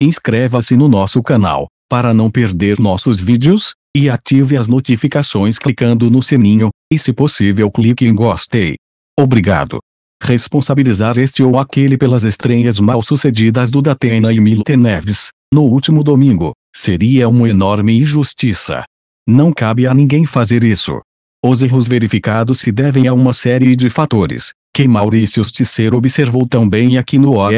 Inscreva-se no nosso canal, para não perder nossos vídeos, e ative as notificações clicando no sininho, e se possível clique em gostei. Obrigado. Responsabilizar este ou aquele pelas estreias mal sucedidas do Datena e Milton Neves, no último domingo, seria uma enorme injustiça. Não cabe a ninguém fazer isso. Os erros verificados se devem a uma série de fatores, que Maurício Tisser observou tão bem aqui no OL,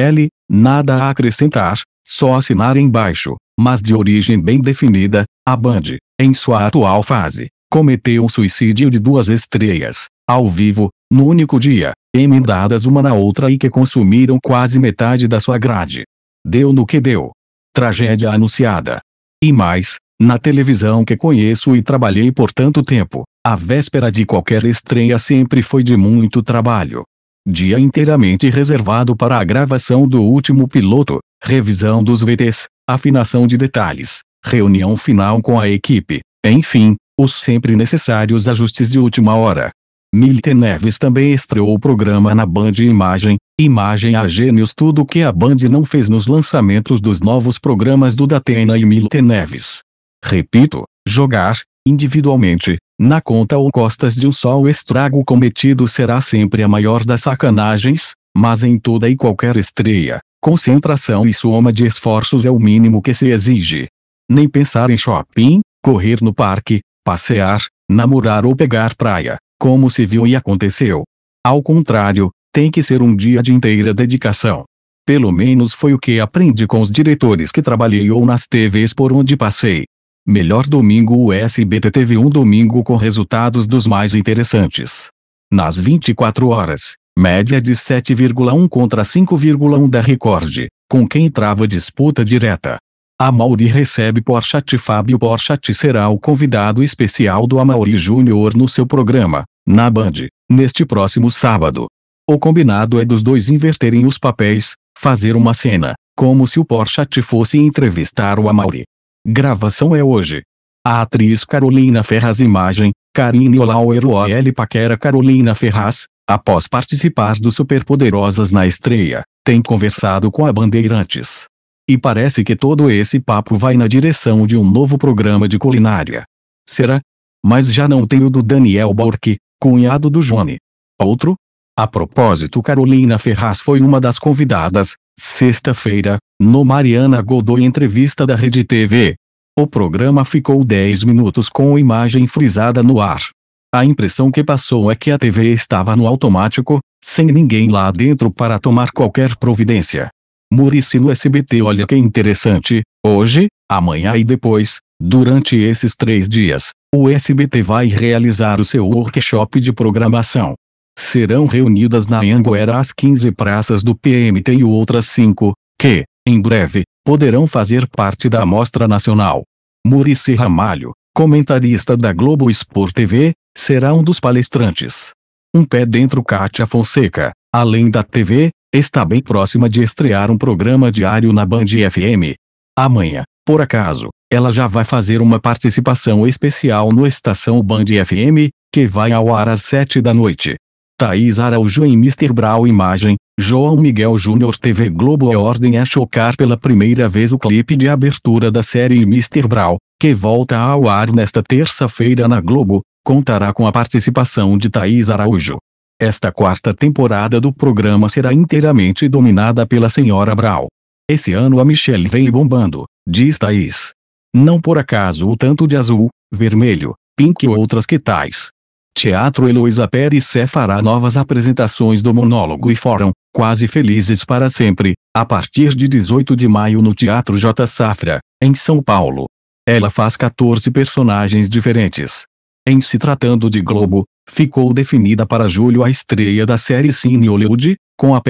nada a acrescentar, só assinar embaixo, mas de origem bem definida, a Band, em sua atual fase, cometeu um suicídio de duas estreias, ao vivo, no único dia, emendadas uma na outra e que consumiram quase metade da sua grade. Deu no que deu. Tragédia anunciada. E mais, na televisão que conheço e trabalhei por tanto tempo, a véspera de qualquer estreia sempre foi de muito trabalho. Dia inteiramente reservado para a gravação do último piloto, revisão dos VTs, afinação de detalhes, reunião final com a equipe, enfim, os sempre necessários ajustes de última hora. Milton Neves também estreou o programa na Band Imagem, Imagem a Gênios tudo que a Band não fez nos lançamentos dos novos programas do Datena e Milton Neves. Repito, jogar, individualmente, na conta ou costas de um só o estrago cometido será sempre a maior das sacanagens, mas em toda e qualquer estreia, Concentração e soma de esforços é o mínimo que se exige. Nem pensar em shopping, correr no parque, passear, namorar ou pegar praia, como se viu e aconteceu. Ao contrário, tem que ser um dia de inteira dedicação. Pelo menos foi o que aprendi com os diretores que trabalhei ou nas TVs por onde passei. Melhor domingo o SBT teve um domingo com resultados dos mais interessantes. Nas 24 horas, média de 7,1 contra 5,1 da Record, com quem trava disputa direta. A Mauri recebe Porchat Fábio Porchat será o convidado especial do Amauri Júnior no seu programa, na Band, neste próximo sábado. O combinado é dos dois inverterem os papéis, fazer uma cena, como se o Porchat fosse entrevistar o Amauri. Gravação é hoje. A atriz Carolina Ferraz Imagem, Karine Olauer OL Paquera Carolina Ferraz, após participar do Superpoderosas na estreia, tem conversado com a Bandeirantes. E parece que todo esse papo vai na direção de um novo programa de culinária. Será? Mas já não tem o do Daniel Bork, cunhado do Johnny. Outro? A propósito, Carolina Ferraz foi uma das convidadas, sexta-feira, no Mariana Godoy Entrevista da Rede TV. O programa ficou 10 minutos com imagem frisada no ar. A impressão que passou é que a TV estava no automático, sem ninguém lá dentro para tomar qualquer providência. Murici no SBT olha que interessante, hoje, amanhã e depois, durante esses três dias, o SBT vai realizar o seu workshop de programação. Serão reunidas na Anguera as 15 praças do PMT e outras 5, que, em breve, poderão fazer parte da Mostra Nacional. Murici Ramalho, comentarista da Globo Sport TV, será um dos palestrantes. Um pé dentro Kátia Fonseca, além da TV, está bem próxima de estrear um programa diário na Band FM. Amanhã, por acaso, ela já vai fazer uma participação especial no Estação Band FM, que vai ao ar às 7 da noite. Thaís Araújo em Mr. Brown Imagem, João Miguel Júnior TV Globo é ordem a chocar pela primeira vez o clipe de abertura da série Mr. Brown, que volta ao ar nesta terça-feira na Globo, contará com a participação de Thaís Araújo. Esta quarta temporada do programa será inteiramente dominada pela senhora Brau. Esse ano a Michelle vem bombando, diz Thaís. Não por acaso o tanto de azul, vermelho, pink e outras que tais. Teatro Heloísa Pérez fará novas apresentações do monólogo e foram, quase felizes para sempre, a partir de 18 de maio no Teatro J. Safra, em São Paulo. Ela faz 14 personagens diferentes. Em se tratando de Globo, ficou definida para julho a estreia da série Cine Hollywood, com a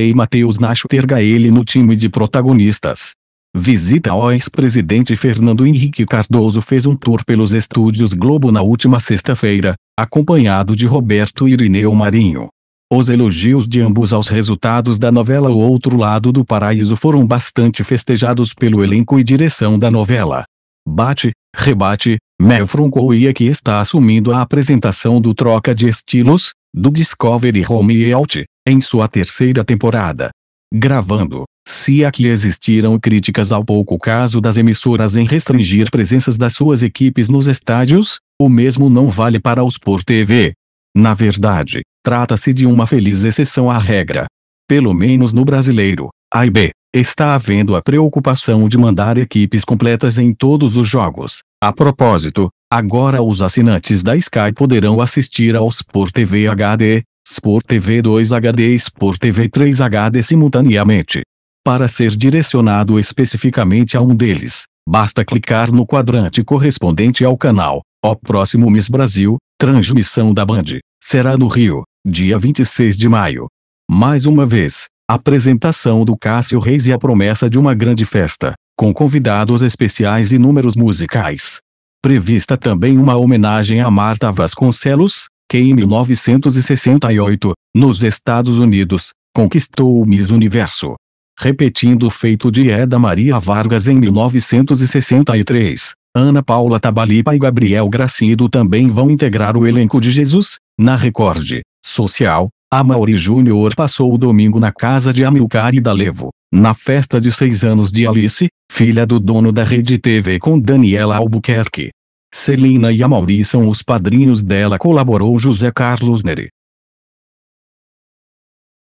e Matheus Nacho Tergaele no time de protagonistas. Visita ao ex-presidente Fernando Henrique Cardoso fez um tour pelos estúdios Globo na última sexta-feira, acompanhado de Roberto Irineu Marinho. Os elogios de ambos aos resultados da novela O Outro Lado do Paraíso foram bastante festejados pelo elenco e direção da novela. Bate, rebate, Mel Coia que está assumindo a apresentação do Troca de Estilos, do Discovery Home Out, em sua terceira temporada. Gravando, se aqui existiram críticas ao pouco caso das emissoras em restringir presenças das suas equipes nos estádios, o mesmo não vale para os por TV. Na verdade, trata-se de uma feliz exceção à regra. Pelo menos no brasileiro, A e B, Está havendo a preocupação de mandar equipes completas em todos os jogos. A propósito, agora os assinantes da Sky poderão assistir ao Sport TV HD, Sport TV 2 HD e Sport TV 3 HD simultaneamente. Para ser direcionado especificamente a um deles, basta clicar no quadrante correspondente ao canal. O próximo Miss Brasil, transmissão da Band, será no Rio, dia 26 de maio. Mais uma vez, Apresentação do Cássio Reis e a promessa de uma grande festa, com convidados especiais e números musicais. Prevista também uma homenagem a Marta Vasconcelos, que em 1968, nos Estados Unidos, conquistou o Miss Universo. Repetindo o feito de Eda Maria Vargas em 1963, Ana Paula Tabalipa e Gabriel Gracido também vão integrar o elenco de Jesus, na Record Social, Amaury Júnior passou o domingo na casa de Amilcar e Dalevo, Na festa de seis anos de Alice, filha do dono da rede TV com Daniela Albuquerque. Celina e Amaury são os padrinhos dela colaborou José Carlos Neri.